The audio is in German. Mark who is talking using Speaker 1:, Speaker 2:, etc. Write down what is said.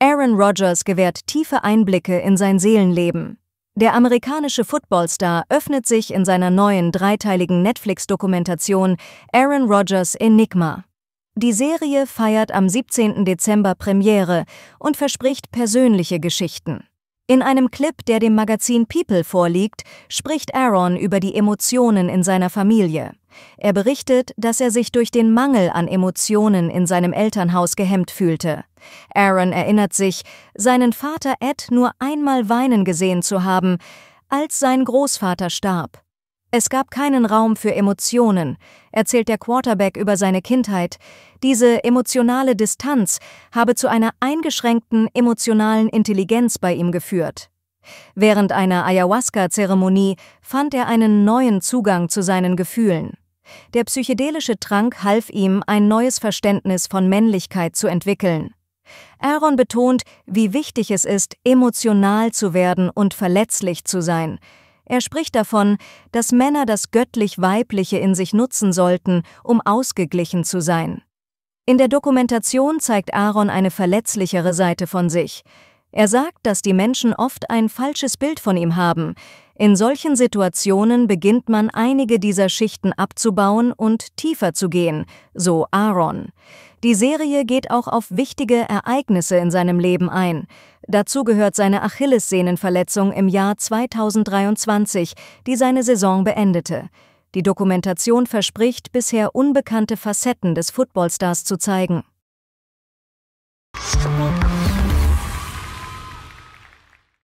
Speaker 1: Aaron Rodgers gewährt tiefe Einblicke in sein Seelenleben. Der amerikanische Footballstar öffnet sich in seiner neuen dreiteiligen Netflix-Dokumentation Aaron Rodgers Enigma. Die Serie feiert am 17. Dezember Premiere und verspricht persönliche Geschichten. In einem Clip, der dem Magazin People vorliegt, spricht Aaron über die Emotionen in seiner Familie. Er berichtet, dass er sich durch den Mangel an Emotionen in seinem Elternhaus gehemmt fühlte. Aaron erinnert sich, seinen Vater Ed nur einmal weinen gesehen zu haben, als sein Großvater starb. Es gab keinen Raum für Emotionen, erzählt der Quarterback über seine Kindheit. Diese emotionale Distanz habe zu einer eingeschränkten emotionalen Intelligenz bei ihm geführt. Während einer Ayahuasca-Zeremonie fand er einen neuen Zugang zu seinen Gefühlen. Der psychedelische Trank half ihm, ein neues Verständnis von Männlichkeit zu entwickeln. Aaron betont, wie wichtig es ist, emotional zu werden und verletzlich zu sein. Er spricht davon, dass Männer das göttlich-weibliche in sich nutzen sollten, um ausgeglichen zu sein. In der Dokumentation zeigt Aaron eine verletzlichere Seite von sich. Er sagt, dass die Menschen oft ein falsches Bild von ihm haben. In solchen Situationen beginnt man einige dieser Schichten abzubauen und tiefer zu gehen, so Aaron. Die Serie geht auch auf wichtige Ereignisse in seinem Leben ein. Dazu gehört seine Achillessehnenverletzung im Jahr 2023, die seine Saison beendete. Die Dokumentation verspricht, bisher unbekannte Facetten des Footballstars zu zeigen.